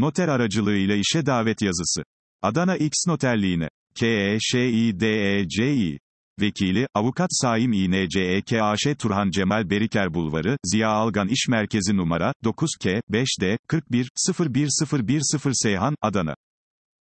Noter aracılığıyla işe davet yazısı. Adana X Noterliğine. E e i. Vekili, Avukat Saim İNCEKAŞ Turhan Cemal Beriker Bulvarı, Ziya Algan İş Merkezi numara, 9K, 5D, 41, 01001 Seyhan, Adana.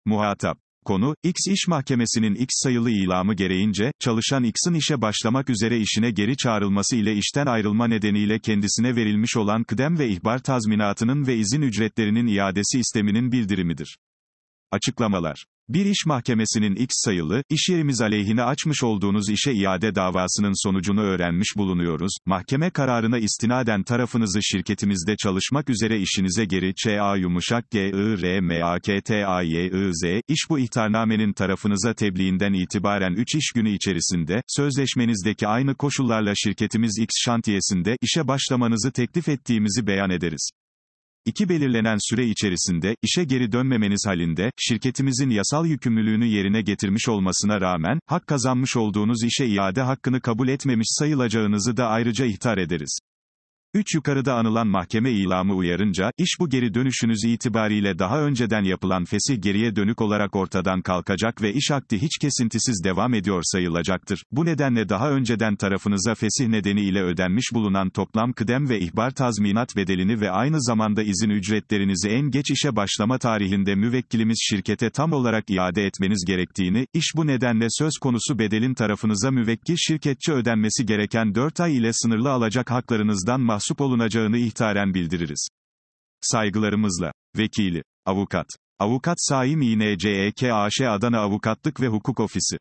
Muhatap Konu, X İş Mahkemesi'nin X sayılı ilamı gereğince, çalışan X'in işe başlamak üzere işine geri çağrılması ile işten ayrılma nedeniyle kendisine verilmiş olan kıdem ve ihbar tazminatının ve izin ücretlerinin iadesi isteminin bildirimidir. Açıklamalar bir iş mahkemesinin X sayılı, iş yerimiz aleyhine açmış olduğunuz işe iade davasının sonucunu öğrenmiş bulunuyoruz. Mahkeme kararına istinaden tarafınızı şirketimizde çalışmak üzere işinize geri ÇA yumuşak G I R M A K T A Y I Z iş bu ihtarnamenin tarafınıza tebliğinden itibaren 3 iş günü içerisinde sözleşmenizdeki aynı koşullarla şirketimiz X şantiyesinde işe başlamanızı teklif ettiğimizi beyan ederiz. İki belirlenen süre içerisinde, işe geri dönmemeniz halinde, şirketimizin yasal yükümlülüğünü yerine getirmiş olmasına rağmen, hak kazanmış olduğunuz işe iade hakkını kabul etmemiş sayılacağınızı da ayrıca ihtar ederiz. 3 yukarıda anılan mahkeme ilamı uyarınca, iş bu geri dönüşünüz itibariyle daha önceden yapılan fesih geriye dönük olarak ortadan kalkacak ve iş akdi hiç kesintisiz devam ediyor sayılacaktır. Bu nedenle daha önceden tarafınıza fesih nedeniyle ödenmiş bulunan toplam kıdem ve ihbar tazminat bedelini ve aynı zamanda izin ücretlerinizi en geç işe başlama tarihinde müvekkilimiz şirkete tam olarak iade etmeniz gerektiğini, iş bu nedenle söz konusu bedelin tarafınıza müvekkil şirketçi ödenmesi gereken 4 ay ile sınırlı alacak haklarınızdan mahsus mahsup olunacağını ihtaren bildiririz. Saygılarımızla. Vekili. Avukat. Avukat Saim İNCEKAŞ Adana Avukatlık ve Hukuk Ofisi.